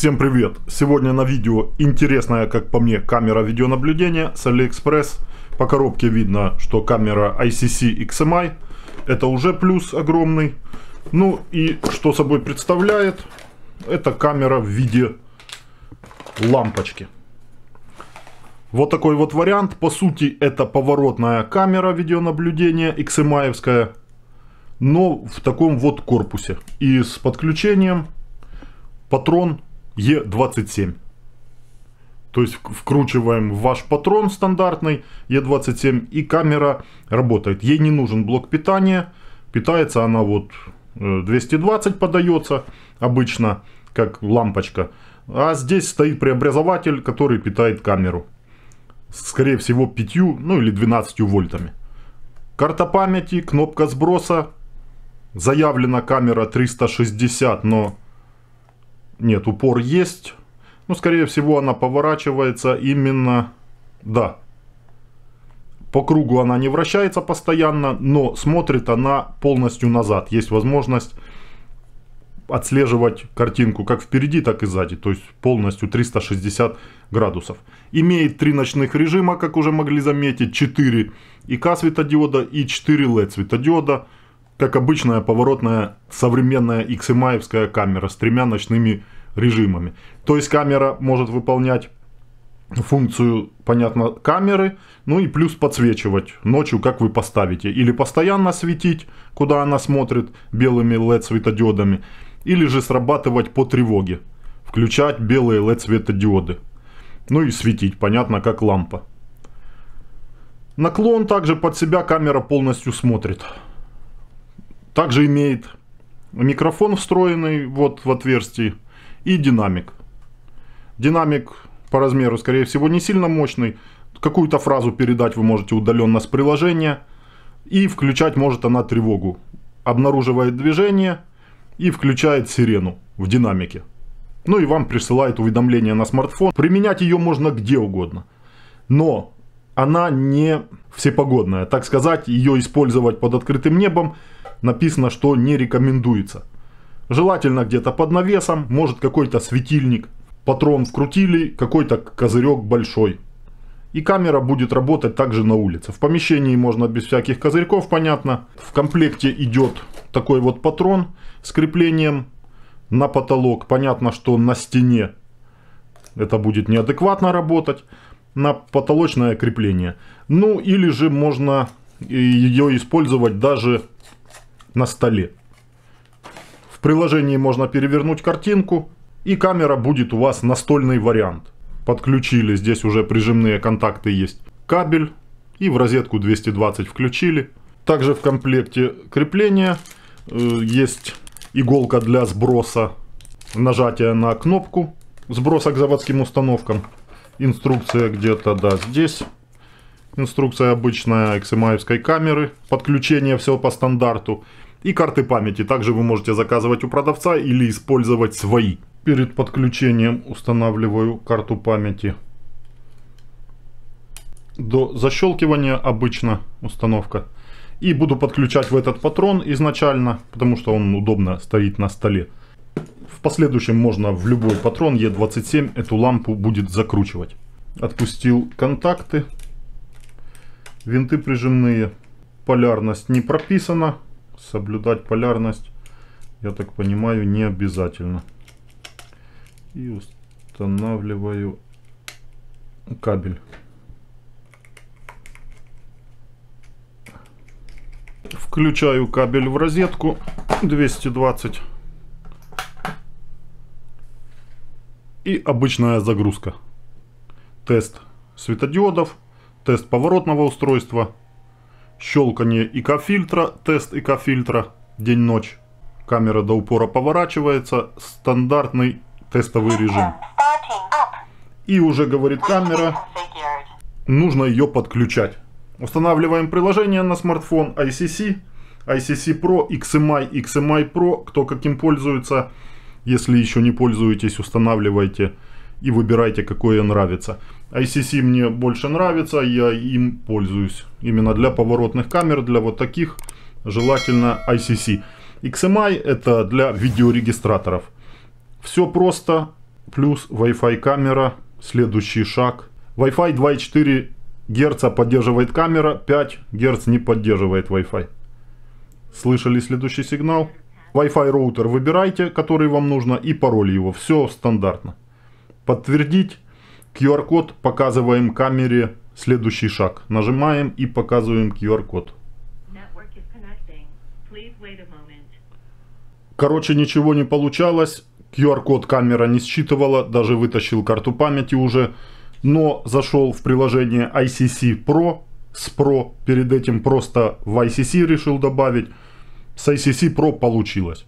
Всем привет! Сегодня на видео интересная, как по мне, камера видеонаблюдения с AliExpress. По коробке видно, что камера ICC XMI. Эм это уже плюс огромный. Ну и что собой представляет? Это камера в виде лампочки. Вот такой вот вариант. По сути, это поворотная камера видеонаблюдения xmi эм но в таком вот корпусе. И с подключением патрон Е27. То есть вкручиваем ваш патрон стандартный Е27 и камера работает. Ей не нужен блок питания. Питается она вот 220 э, подается обычно, как лампочка. А здесь стоит преобразователь, который питает камеру. Скорее всего 5, ну или 12 вольтами. Карта памяти, кнопка сброса. Заявлена камера 360, но нет, упор есть. Ну, скорее всего, она поворачивается именно... Да. По кругу она не вращается постоянно, но смотрит она полностью назад. Есть возможность отслеживать картинку как впереди, так и сзади. То есть полностью 360 градусов. Имеет три ночных режима, как уже могли заметить. 4 ИК светодиода и 4 LED светодиода как обычная поворотная современная XMI эм камера с тремя ночными режимами. То есть камера может выполнять функцию, понятно, камеры, ну и плюс подсвечивать ночью, как вы поставите. Или постоянно светить, куда она смотрит белыми LED-светодиодами, или же срабатывать по тревоге, включать белые LED-светодиоды. Ну и светить, понятно, как лампа. Наклон также под себя камера полностью смотрит. Также имеет микрофон встроенный вот в отверстие и динамик. Динамик по размеру, скорее всего, не сильно мощный. Какую-то фразу передать вы можете удаленно с приложения. И включать может она тревогу. Обнаруживает движение и включает сирену в динамике. Ну и вам присылает уведомление на смартфон. Применять ее можно где угодно. Но она не всепогодная. Так сказать, ее использовать под открытым небом написано, что не рекомендуется. Желательно где-то под навесом, может какой-то светильник, патрон вкрутили, какой-то козырек большой. И камера будет работать также на улице. В помещении можно без всяких козырьков, понятно. В комплекте идет такой вот патрон с креплением на потолок. Понятно, что на стене это будет неадекватно работать. На потолочное крепление. Ну или же можно ее использовать даже на столе. В приложении можно перевернуть картинку, и камера будет у вас настольный вариант. Подключили, здесь уже прижимные контакты есть. Кабель и в розетку 220 включили. Также в комплекте крепления э, есть иголка для сброса, нажатие на кнопку сброса к заводским установкам. Инструкция где-то, да, здесь. Инструкция обычная XMI камеры, подключение все по стандарту. И карты памяти. Также вы можете заказывать у продавца или использовать свои. Перед подключением устанавливаю карту памяти. До защелкивания обычно установка. И буду подключать в этот патрон изначально, потому что он удобно стоит на столе. В последующем можно в любой патрон е 27 эту лампу будет закручивать. Отпустил контакты. Винты прижимные. Полярность не прописана. Соблюдать полярность, я так понимаю, не обязательно. И устанавливаю кабель. Включаю кабель в розетку 220. И обычная загрузка. Тест светодиодов тест поворотного устройства, щелкание ик тест ик день-ночь. Камера до упора поворачивается, стандартный тестовый режим. И уже говорит камера, нужно ее подключать. Устанавливаем приложение на смартфон ICC, ICC Pro, XMI, XMI Pro, кто каким пользуется. Если еще не пользуетесь, устанавливайте и выбирайте, какое нравится. ICC мне больше нравится, я им пользуюсь. Именно для поворотных камер, для вот таких, желательно ICC. XMI это для видеорегистраторов. Все просто, плюс Wi-Fi камера, следующий шаг. Wi-Fi 2.4 Герца поддерживает камера, 5 Герц не поддерживает Wi-Fi. Слышали следующий сигнал? Wi-Fi роутер выбирайте, который вам нужно, и пароль его. Все стандартно. Подтвердить. QR-код показываем камере следующий шаг. Нажимаем и показываем QR-код. Короче, ничего не получалось. QR-код камера не считывала, даже вытащил карту памяти уже. Но зашел в приложение ICC Pro с Pro. Перед этим просто в ICC решил добавить. С ICC Pro получилось.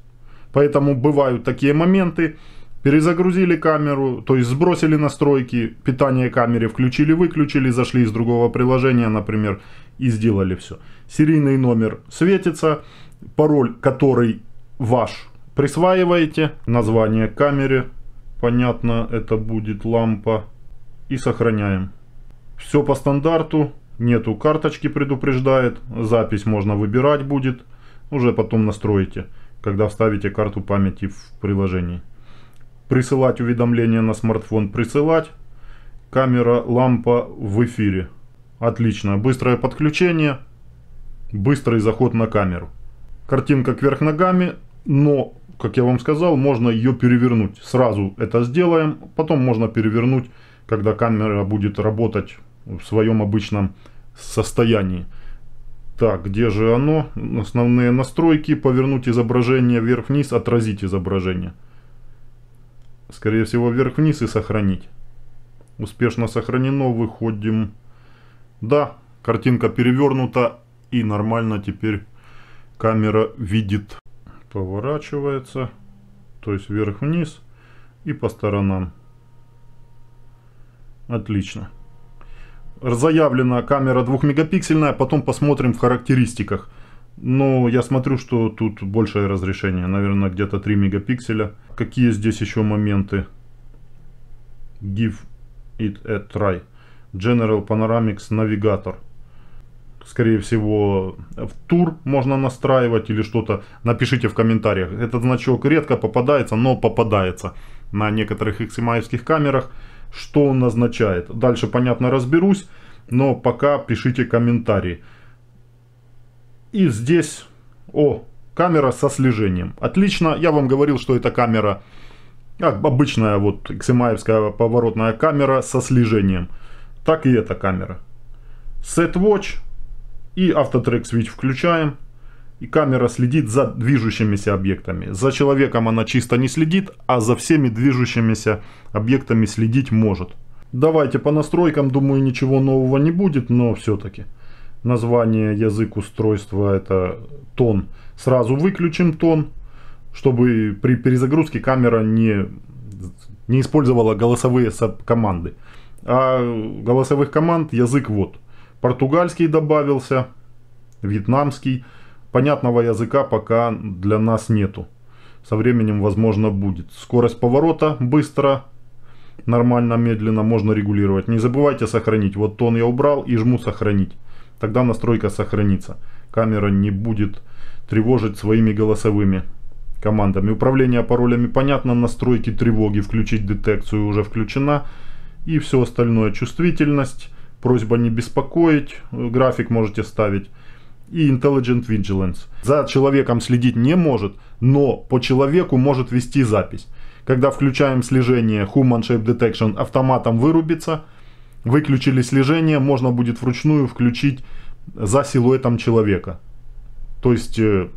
Поэтому бывают такие моменты перезагрузили камеру, то есть сбросили настройки питание камере, включили-выключили, зашли из другого приложения, например, и сделали все. Серийный номер светится, пароль, который ваш, присваиваете, название камере, понятно, это будет лампа, и сохраняем. Все по стандарту, нету карточки предупреждает, запись можно выбирать будет, уже потом настроите, когда вставите карту памяти в приложении. Присылать уведомления на смартфон, присылать. Камера, лампа в эфире. Отлично. Быстрое подключение. Быстрый заход на камеру. Картинка кверх ногами, но, как я вам сказал, можно ее перевернуть. Сразу это сделаем, потом можно перевернуть, когда камера будет работать в своем обычном состоянии. Так, где же оно? Основные настройки. Повернуть изображение вверх-вниз, отразить изображение. Скорее всего, вверх-вниз и сохранить. Успешно сохранено, выходим. Да, картинка перевернута и нормально теперь камера видит. Поворачивается, то есть вверх-вниз и по сторонам. Отлично. Заявлена камера 2 мегапиксельная, потом посмотрим в характеристиках. Но я смотрю, что тут большее разрешение, наверное, где-то 3 мегапикселя. Какие здесь еще моменты? Give it a try. General Panoramics Navigator. Скорее всего, в тур можно настраивать или что-то. Напишите в комментариях. Этот значок редко попадается, но попадается на некоторых xmi камерах. Что он означает? Дальше, понятно, разберусь. Но пока пишите комментарии. И здесь, о, камера со слежением. Отлично, я вам говорил, что это камера, как обычная вот XMI поворотная камера со слежением. Так и эта камера. Set Watch и Autotrack Switch включаем. И камера следит за движущимися объектами. За человеком она чисто не следит, а за всеми движущимися объектами следить может. Давайте по настройкам, думаю, ничего нового не будет, но все-таки название, язык устройства это тон. Сразу выключим тон, чтобы при перезагрузке камера не, не использовала голосовые команды. А голосовых команд язык вот. Португальский добавился, вьетнамский. Понятного языка пока для нас нету. Со временем, возможно, будет. Скорость поворота быстро, нормально, медленно можно регулировать. Не забывайте сохранить. Вот тон я убрал и жму сохранить. Тогда настройка сохранится. Камера не будет тревожить своими голосовыми командами. Управление паролями понятно, настройки тревоги, включить детекцию уже включена. И все остальное, чувствительность, просьба не беспокоить, э, график можете ставить. И Intelligent Vigilance. За человеком следить не может, но по человеку может вести запись. Когда включаем слежение, Human Shape Detection автоматом вырубится – Выключили слежение, можно будет вручную включить за силуэтом человека. То есть э,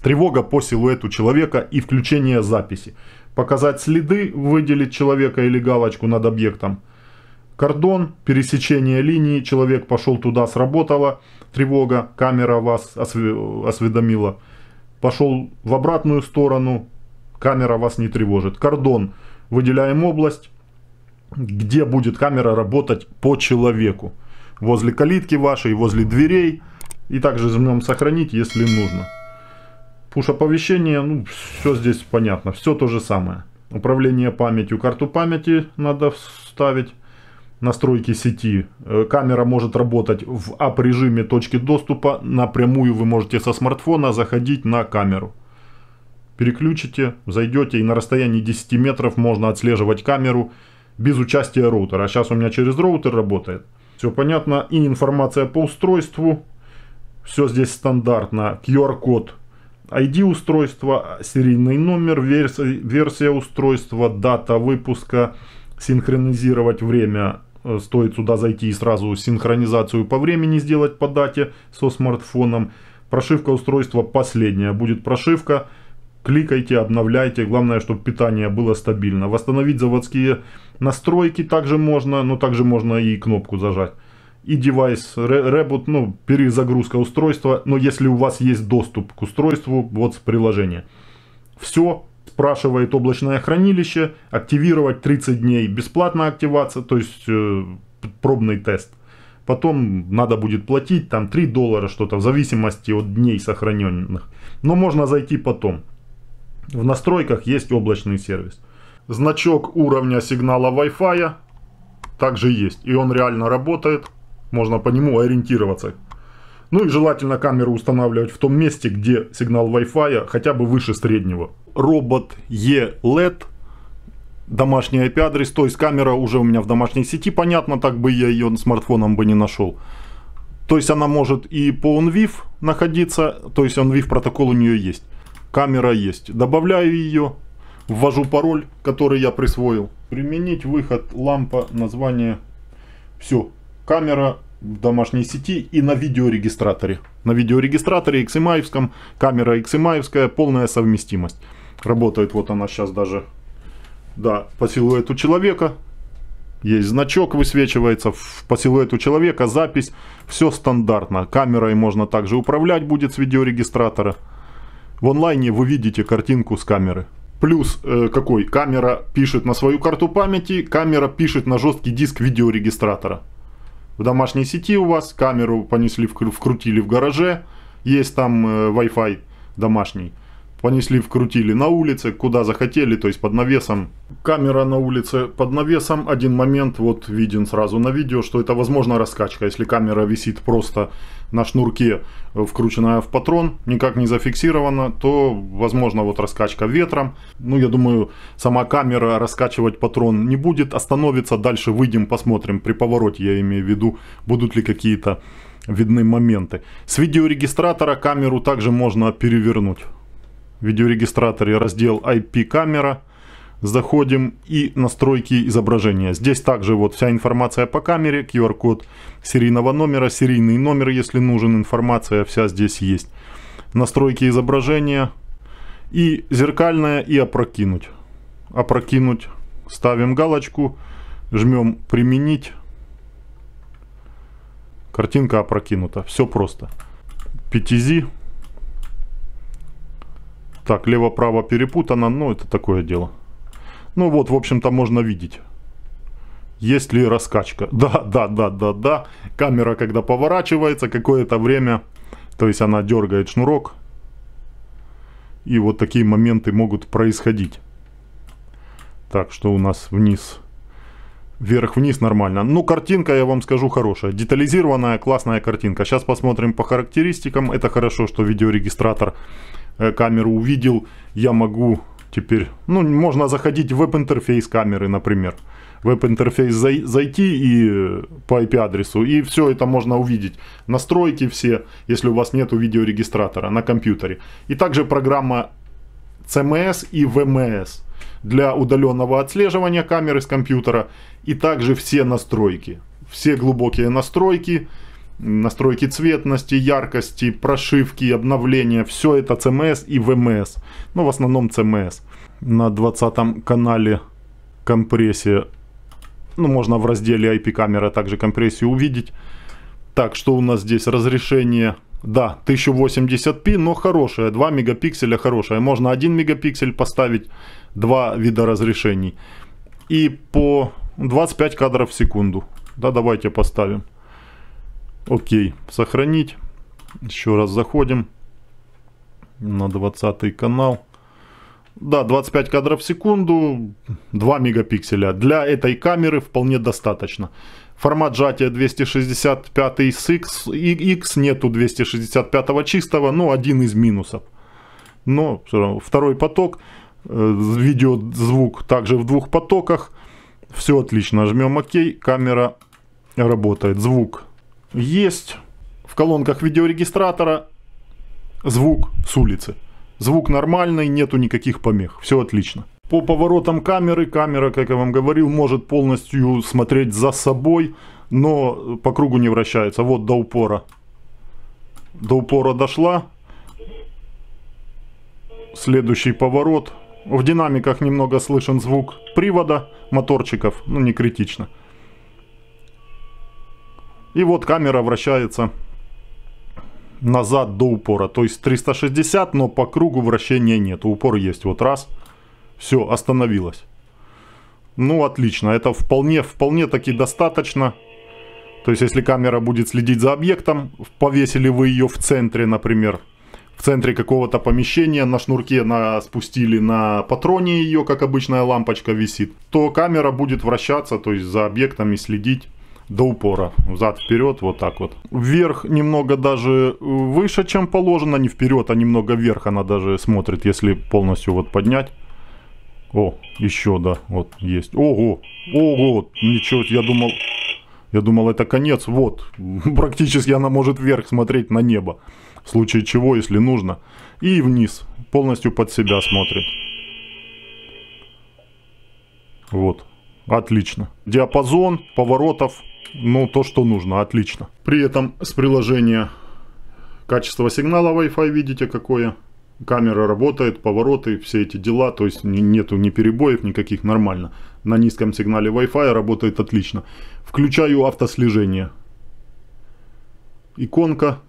тревога по силуэту человека и включение записи. Показать следы, выделить человека или галочку над объектом. Кордон, пересечение линии, человек пошел туда, сработала тревога, камера вас осведомила. Пошел в обратную сторону, камера вас не тревожит. Кордон, выделяем область, где будет камера работать по человеку. Возле калитки вашей, возле дверей. И также жмем сохранить, если нужно. Пуш-оповещение, ну, все здесь понятно, все то же самое. Управление памятью, карту памяти надо вставить. Настройки сети. Э, камера может работать в ап-режиме точки доступа. Напрямую вы можете со смартфона заходить на камеру. Переключите, зайдете и на расстоянии 10 метров можно отслеживать камеру без участия роутера. А сейчас у меня через роутер работает. Все понятно. И информация по устройству. Все здесь стандартно. QR-код ID устройства, серийный номер, версия, версия устройства, дата выпуска, синхронизировать время. Э, стоит сюда зайти и сразу синхронизацию по времени сделать по дате со смартфоном. Прошивка устройства последняя будет прошивка кликайте, обновляйте. Главное, чтобы питание было стабильно. Восстановить заводские настройки также можно, но также можно и кнопку зажать. И девайс ребут, ну, перезагрузка устройства. Но если у вас есть доступ к устройству, вот приложение, Все, спрашивает облачное хранилище, активировать 30 дней бесплатно активация, то есть э, пробный тест. Потом надо будет платить там 3 доллара что-то в зависимости от дней сохраненных. Но можно зайти потом. В настройках есть облачный сервис. Значок уровня сигнала Wi-Fi также есть. И он реально работает. Можно по нему ориентироваться. Ну и желательно камеру устанавливать в том месте, где сигнал Wi-Fi хотя бы выше среднего. Робот E-LED домашний IP-адрес, то есть камера уже у меня в домашней сети, понятно, так бы я ее смартфоном бы не нашел. То есть она может и по OnVIF находиться, то есть OnVIF протокол у нее есть. Камера есть. Добавляю ее, ввожу пароль, который я присвоил. Применить выход, лампа, название. Все. Камера в домашней сети и на видеорегистраторе. На видеорегистраторе XMI, камера XMI, полная совместимость. Работает вот она сейчас даже, да, по силуэту человека. Есть значок, высвечивается по силуэту человека, запись. Все стандартно. Камерой можно также управлять будет с видеорегистратора. В онлайне вы видите картинку с камеры. Плюс э, какой? Камера пишет на свою карту памяти, камера пишет на жесткий диск видеорегистратора. В домашней сети у вас камеру понесли, вкрутили в гараже, есть там э, Wi-Fi домашний понесли, вкрутили на улице, куда захотели, то есть под навесом. Камера на улице под навесом. Один момент вот виден сразу на видео, что это возможно раскачка. Если камера висит просто на шнурке, э, вкрученная в патрон, никак не зафиксирована, то возможно вот раскачка ветром. Ну, я думаю, сама камера раскачивать патрон не будет, остановится, дальше выйдем, посмотрим. При повороте, я имею в виду, будут ли какие-то видны моменты. С видеорегистратора камеру также можно перевернуть видеорегистраторе раздел IP-камера, заходим и настройки изображения. Здесь также вот вся информация по камере, QR-код серийного номера, серийный номер, если нужен, информация вся здесь есть. Настройки изображения и зеркальное и опрокинуть. Опрокинуть, ставим галочку, жмем применить. Картинка опрокинута, все просто. PTZ так, лево-право перепутано, но это такое дело. Ну вот, в общем-то, можно видеть. Есть ли раскачка? Да, да, да, да, да. Камера, когда поворачивается какое-то время, то есть она дергает шнурок. И вот такие моменты могут происходить. Так, что у нас вниз? Вверх-вниз нормально. Ну, картинка, я вам скажу, хорошая. Детализированная, классная картинка. Сейчас посмотрим по характеристикам. Это хорошо, что видеорегистратор Э, камеру увидел, я могу теперь... Ну, можно заходить в веб-интерфейс камеры, например. Веб-интерфейс зай, зайти и э, по IP-адресу, и все это можно увидеть. Настройки все, если у вас нет видеорегистратора на компьютере. И также программа CMS и VMS для удаленного отслеживания камеры с компьютера. И также все настройки. Все глубокие настройки, настройки цветности, яркости, прошивки, обновления. Все это CMS и VMS. Ну, в основном CMS. На 20 канале компрессия. Ну, можно в разделе IP-камера также компрессию увидеть. Так, что у нас здесь? Разрешение да, 1080p, но хорошее, 2 мегапикселя хорошее. Можно 1 мегапиксель поставить, два вида разрешений. И по 25 кадров в секунду. Да, давайте поставим. Окей, сохранить. Еще раз заходим на 20 канал. Да, 25 кадров в секунду, 2 мегапикселя. Для этой камеры вполне достаточно. Формат сжатия 265 с X, X нету 265 чистого, но один из минусов. Но второй поток, э, видео звук также в двух потоках. Все отлично, жмем ОК, камера работает, звук есть в колонках видеорегистратора звук с улицы. Звук нормальный, нету никаких помех, все отлично. По поворотам камеры, камера, как я вам говорил, может полностью смотреть за собой, но по кругу не вращается. Вот до упора. До упора дошла. Следующий поворот. В динамиках немного слышен звук привода, моторчиков, ну не критично. И вот камера вращается назад до упора. То есть 360, но по кругу вращения нет. Упор есть. Вот раз. Все, остановилось. Ну, отлично. Это вполне, вполне таки достаточно. То есть, если камера будет следить за объектом, повесили вы ее в центре, например, в центре какого-то помещения, на шнурке на, спустили на патроне ее, как обычная лампочка висит, то камера будет вращаться, то есть за объектами следить до упора. Взад-вперед, вот так вот. Вверх немного даже э, выше, чем положено. Не вперед, а немного вверх она даже смотрит, если полностью вот поднять. О, еще, да, вот есть. Ого, ого, ничего, я думал... Я думал, это конец. Вот, практически она может вверх смотреть на небо. В случае чего, если нужно. И вниз, полностью под себя смотрит. Вот, отлично. Диапазон поворотов ну, то, что нужно, отлично. При этом с приложения качество сигнала Wi-Fi видите какое. Камера работает, повороты, все эти дела, то есть нету ни перебоев никаких, нормально. На низком сигнале Wi-Fi работает отлично. Включаю автослежение. Иконка.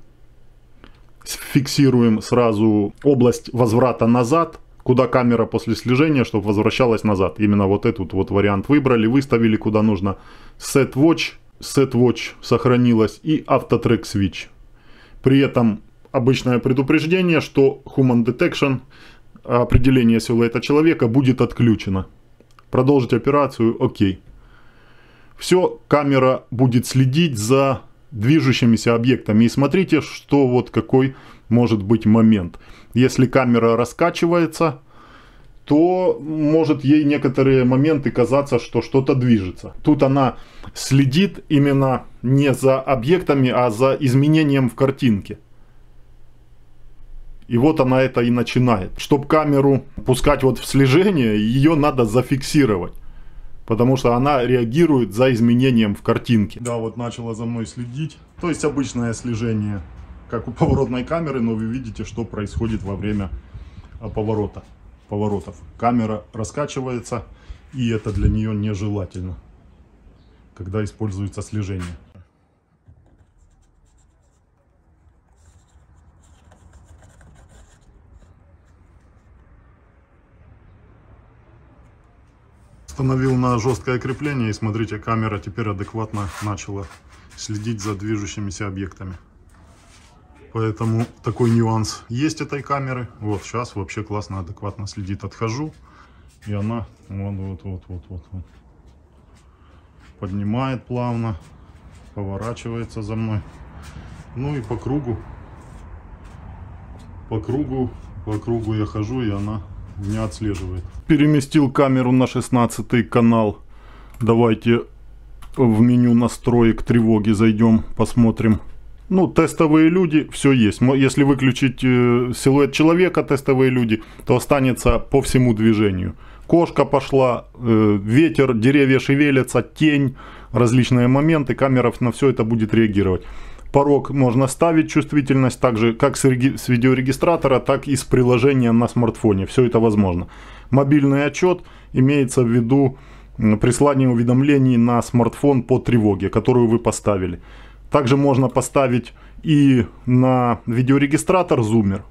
Фиксируем сразу область возврата назад, куда камера после слежения, чтобы возвращалась назад. Именно вот этот вот вариант выбрали, выставили куда нужно. Set Watch SetWatch сохранилось и Autotrack Switch. При этом обычное предупреждение, что Human Detection, определение силуэта человека, будет отключено. Продолжить операцию, окей. Все, камера будет следить за движущимися объектами. И смотрите, что вот какой может быть момент. Если камера раскачивается, то может ей некоторые моменты казаться, что что-то движется. Тут она следит именно не за объектами, а за изменением в картинке. И вот она это и начинает. Чтобы камеру пускать вот в слежение, ее надо зафиксировать. Потому что она реагирует за изменением в картинке. Да, вот начала за мной следить. То есть обычное слежение, как у поворотной камеры, но вы видите, что происходит во время а, поворота поворотов. Камера раскачивается, и это для нее нежелательно, когда используется слежение. Установил на жесткое крепление и смотрите, камера теперь адекватно начала следить за движущимися объектами. Поэтому такой нюанс есть этой камеры. Вот сейчас вообще классно, адекватно следит. Отхожу, и она вот-вот-вот-вот-вот поднимает плавно, поворачивается за мной. Ну и по кругу, по кругу, по кругу я хожу, и она не отслеживает. Переместил камеру на 16 канал. Давайте в меню настроек тревоги зайдем, посмотрим ну, тестовые люди, все есть. Если выключить э, силуэт человека, тестовые люди, то останется по всему движению. Кошка пошла, э, ветер, деревья шевелятся, тень, различные моменты, камера на все это будет реагировать. Порог можно ставить, чувствительность также как с, реги- с видеорегистратора, так и с приложения на смартфоне. Все это возможно. Мобильный отчет имеется в виду прислание уведомлений на смартфон по тревоге, которую вы поставили. Также можно поставить и на видеорегистратор зумер.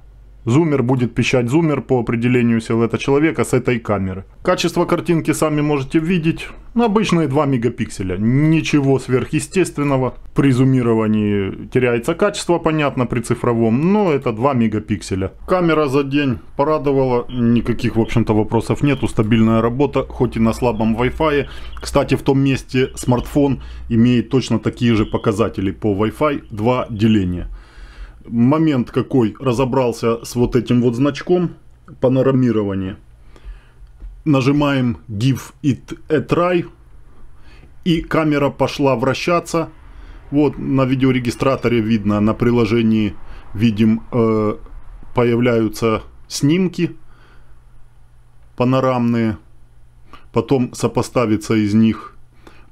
Зумер будет пищать зумер по определению сил это человека с этой камеры. Качество картинки сами можете видеть. Обычные 2 мегапикселя. Ничего сверхъестественного. При зумировании теряется качество, понятно, при цифровом. Но это 2 мегапикселя. Камера за день порадовала. Никаких, в общем-то, вопросов нету. Стабильная работа, хоть и на слабом Wi-Fi. Кстати, в том месте смартфон имеет точно такие же показатели по Wi-Fi. 2 деления момент какой разобрался с вот этим вот значком панорамирования, Нажимаем give it a try. И камера пошла вращаться. Вот на видеорегистраторе видно, на приложении видим э, появляются снимки панорамные. Потом сопоставится из них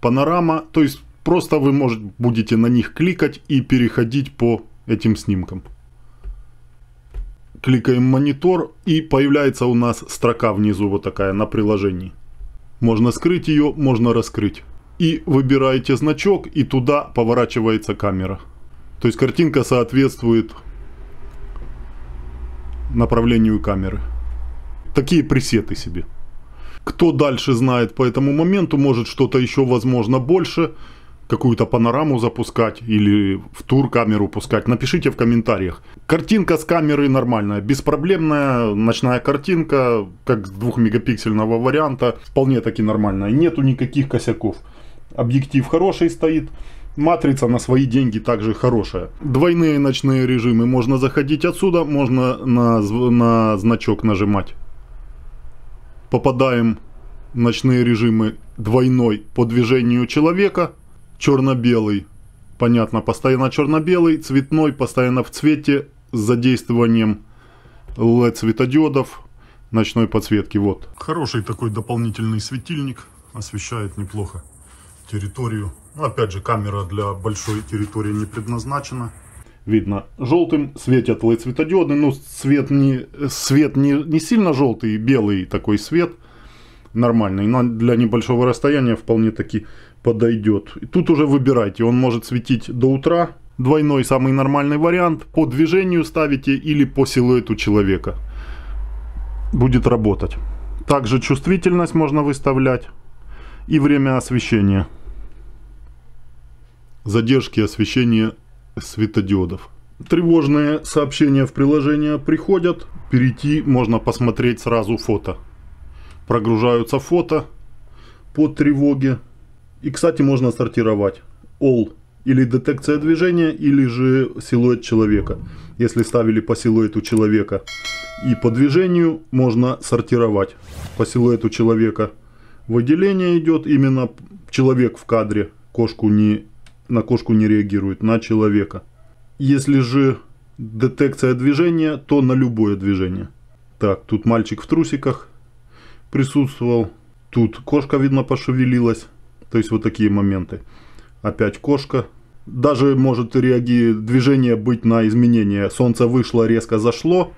панорама. То есть просто вы можете, будете на них кликать и переходить по этим снимком. Кликаем монитор и появляется у нас строка внизу вот такая на приложении. Можно скрыть ее, можно раскрыть. И выбираете значок и туда поворачивается камера. То есть картинка соответствует направлению камеры. Такие пресеты себе. Кто дальше знает по этому моменту, может что-то еще возможно больше какую-то панораму запускать или в тур камеру пускать, напишите в комментариях. Картинка с камеры нормальная, беспроблемная ночная картинка, как с 2-мегапиксельного варианта, вполне таки нормальная, нету никаких косяков. Объектив хороший стоит, Матрица на свои деньги также хорошая. Двойные ночные режимы. Можно заходить отсюда, можно на, на значок нажимать. Попадаем в ночные режимы двойной по движению человека черно-белый, понятно, постоянно черно-белый, цветной, постоянно в цвете с задействованием LED-светодиодов ночной подсветки. Вот. Хороший такой дополнительный светильник, освещает неплохо территорию. Ну, опять же, камера для большой территории не предназначена. Видно, желтым светят LED-светодиоды, но ну, свет, не, свет не, не сильно желтый, белый такой свет нормальный. Но для небольшого расстояния вполне таки подойдет. И тут уже выбирайте, он может светить до утра, двойной самый нормальный вариант, по движению ставите или по силуэту человека. Будет работать. Также чувствительность можно выставлять и время освещения. Задержки освещения светодиодов. Тревожные сообщения в приложение приходят. Перейти можно посмотреть сразу фото. Прогружаются фото по тревоге. И, кстати, можно сортировать. All или детекция движения, или же силуэт человека. Если ставили по силуэту человека и по движению, можно сортировать по силуэту человека. Выделение идет именно человек в кадре, кошку не, на кошку не реагирует, на человека. Если же детекция движения, то на любое движение. Так, тут мальчик в трусиках присутствовал, тут кошка, видно, пошевелилась. То есть вот такие моменты. Опять кошка. Даже может реаги... движение быть на изменение. Солнце вышло, резко зашло.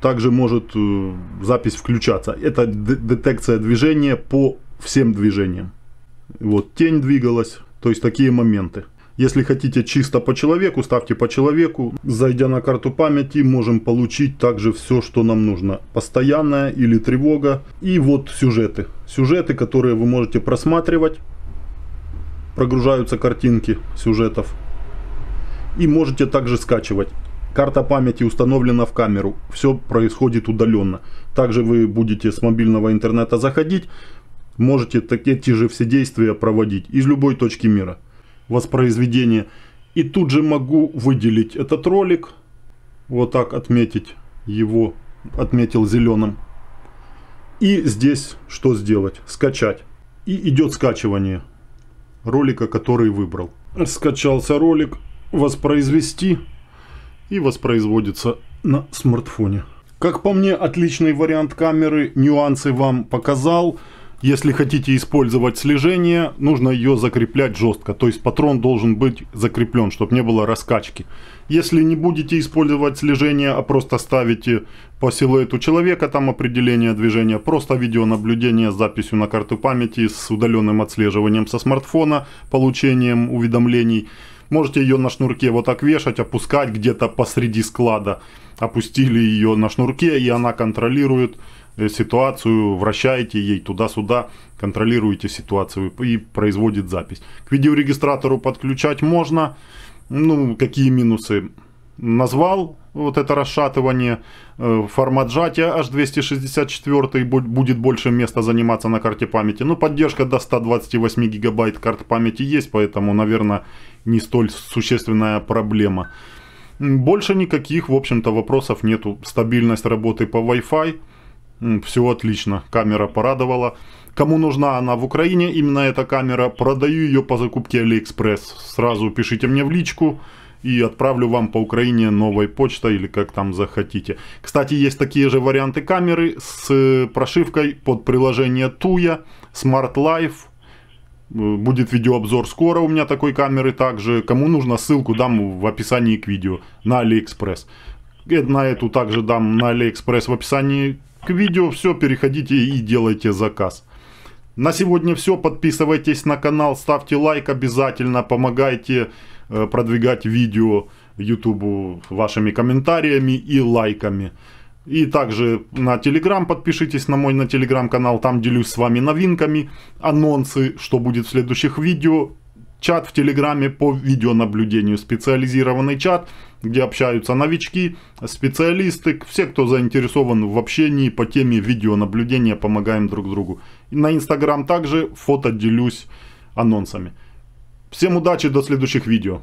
Также может э, запись включаться. Это детекция движения по всем движениям. Вот тень двигалась. То есть такие моменты. Если хотите чисто по человеку, ставьте по человеку. Зайдя на карту памяти, можем получить также все, что нам нужно. Постоянная или тревога. И вот сюжеты. Сюжеты, которые вы можете просматривать прогружаются картинки сюжетов. И можете также скачивать. Карта памяти установлена в камеру. Все происходит удаленно. Также вы будете с мобильного интернета заходить. Можете такие те же все действия проводить из любой точки мира. Воспроизведение. И тут же могу выделить этот ролик. Вот так отметить его. Отметил зеленым. И здесь что сделать? Скачать. И идет скачивание ролика, который выбрал. Скачался ролик «Воспроизвести» и воспроизводится на смартфоне. Как по мне, отличный вариант камеры, нюансы вам показал – если хотите использовать слежение, нужно ее закреплять жестко. То есть патрон должен быть закреплен, чтобы не было раскачки. Если не будете использовать слежение, а просто ставите по силуэту человека, там определение движения, просто видеонаблюдение с записью на карту памяти, с удаленным отслеживанием со смартфона, получением уведомлений, Можете ее на шнурке вот так вешать, опускать где-то посреди склада. Опустили ее на шнурке, и она контролирует Э, ситуацию, вращаете ей туда-сюда, контролируете ситуацию и производит запись. К видеорегистратору подключать можно. Ну, какие минусы? Назвал вот это расшатывание, э, формат сжатия H264 будет больше места заниматься на карте памяти. Ну, поддержка до 128 гигабайт карт памяти есть, поэтому, наверное, не столь существенная проблема. Больше никаких, в общем-то, вопросов нету. Стабильность работы по Wi-Fi – все отлично, камера порадовала. Кому нужна она в Украине, именно эта камера, продаю ее по закупке AliExpress. Сразу пишите мне в личку и отправлю вам по Украине новой почтой или как там захотите. Кстати, есть такие же варианты камеры с э, прошивкой под приложение Tuya, Smart Life. Э, будет видеообзор скоро у меня такой камеры также. Кому нужно, ссылку дам в описании к видео на AliExpress. Э, на эту также дам на AliExpress в описании к видео все, переходите и делайте заказ. На сегодня все. Подписывайтесь на канал, ставьте лайк обязательно, помогайте э, продвигать видео YouTube вашими комментариями и лайками. И также на Telegram подпишитесь на мой на Telegram канал, там делюсь с вами новинками, анонсы, что будет в следующих видео чат в Телеграме по видеонаблюдению, специализированный чат, где общаются новички, специалисты, все, кто заинтересован в общении по теме видеонаблюдения, помогаем друг другу. И на Инстаграм также фото делюсь анонсами. Всем удачи, до следующих видео.